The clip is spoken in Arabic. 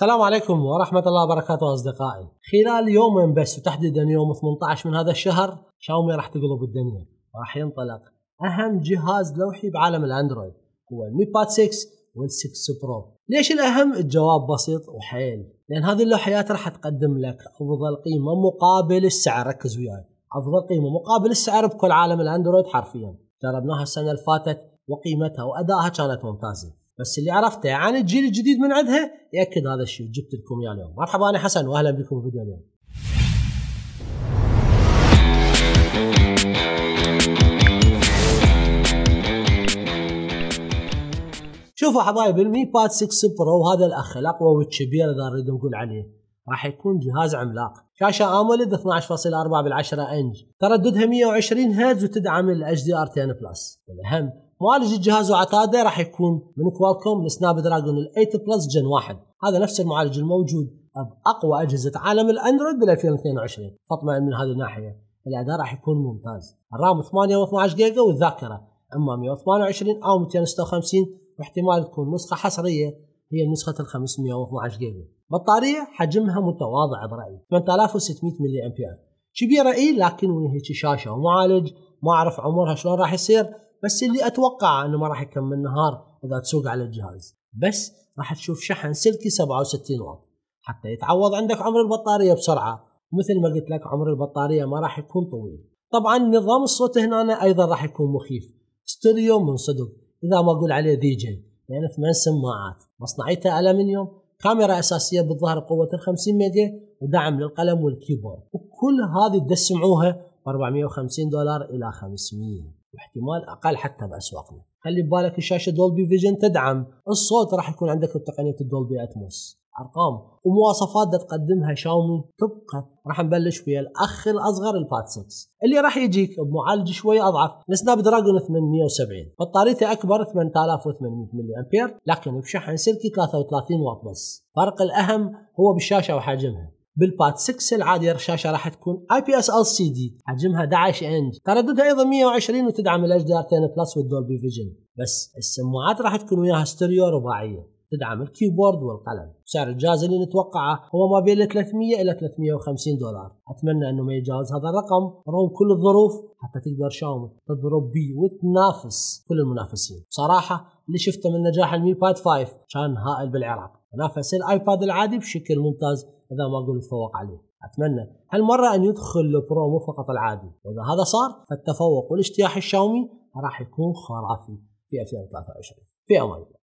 السلام عليكم ورحمة الله وبركاته أصدقائي خلال يومين بس وتحديدا يوم 18 من هذا الشهر شاومي راح تقلب الدنيا وراح ينطلق أهم جهاز لوحي بعالم الأندرويد هو المي باد 6 وال 6 برو ليش الأهم؟ الجواب بسيط وحيل لأن هذه اللوحيات راح تقدم لك أفضل قيمة مقابل السعر ركز وياي أفضل قيمة مقابل السعر بكل عالم الأندرويد حرفيا جربناها السنة اللي فاتت وقيمتها وأدائها كانت ممتازة بس اللي عرفته عن الجيل الجديد من عندها ياكد هذا الشيء جبت لكم اياه اليوم مرحبا انا حسن واهلا بكم في فيديو اليوم شوفوا حبايب المي باد 6 برو هذا الاخ الاقوى والكبير اذا نريد نقول عليه راح يكون جهاز عملاق شاشه امولد 12.4 بالعشرة انج ترددها 120 هرتز وتدعم الاتش دي ار 10 بلس والاهم معالج الجهاز وعتاده راح يكون من كوالكوم السناب دراجون ال8 بلس جن 1 هذا نفس المعالج الموجود باقوى اجهزه عالم الاندرويد بال 2022 فاطمئن من هذه الناحيه الاداء راح يكون ممتاز الرام 8 و 12 جيجا والذاكره اما 128 او 256 واحتمال تكون نسخه حصريه هي نسخه ال 512 جيجا بطاريه حجمها متواضع برايي 8600 ملي امبير كبيره اي لكن وهي هيك شاشه ومعالج ما اعرف عمرها شلون راح يصير بس اللي اتوقع انه ما راح يكمل نهار اذا تسوق على الجهاز بس راح تشوف شحن سلكي 67 واط حتى يتعوض عندك عمر البطاريه بسرعه مثل ما قلت لك عمر البطاريه ما راح يكون طويل طبعا نظام الصوت هنا ايضا راح يكون مخيف ستيريو منصدم اذا ما اقول عليه دي جي يعني ثمان سماعات مصنعيتها الومنيوم كاميرا اساسيه بالظهر بقوه ال 50 ميجا ودعم للقلم والكيبورد وكل هذه تسمعوها ب 450 دولار الى 500 احتمال اقل حتى باسواقنا خلي ببالك الشاشه دولبي فيجن تدعم الصوت راح يكون عندك بتقنيه الدولبي اتموس ارقام ومواصفات تقدمها شاومي تبقى راح نبلش ويا الاخ الاصغر الباد 6 اللي راح يجيك بمعالج شوي اضعف السناب دراجون 870 بطاريته اكبر 8800 ملي امبير لكن بشحن سلكي 33 واط بس الفرق الاهم هو بالشاشه وحجمها بالبات 6 العادي الشاشه راح تكون اي بي اس ال سي دي حجمها 11 انج ترددها ايضا 120 وتدعم الاجدار دي ار 10 بلس والدولبي فيجن بس السماعات راح تكون وياها ستيريو رباعيه تدعم الكيبورد والقلم سعر الجهاز اللي نتوقعه هو ما بين 300 إلى 350 دولار أتمنى أنه ما يتجاوز هذا الرقم رغم كل الظروف حتى تقدر شاومي تضرب بي وتنافس كل المنافسين صراحة اللي شفته من نجاح المي باد 5 كان هائل بالعراق نافس الايباد العادي بشكل ممتاز اذا ما قلت تفوق عليه اتمنى هالمره ان يدخل البرو مو فقط العادي واذا هذا صار فالتفوق والاجتياح الشاومي راح يكون خرافي في 2023 في امان الله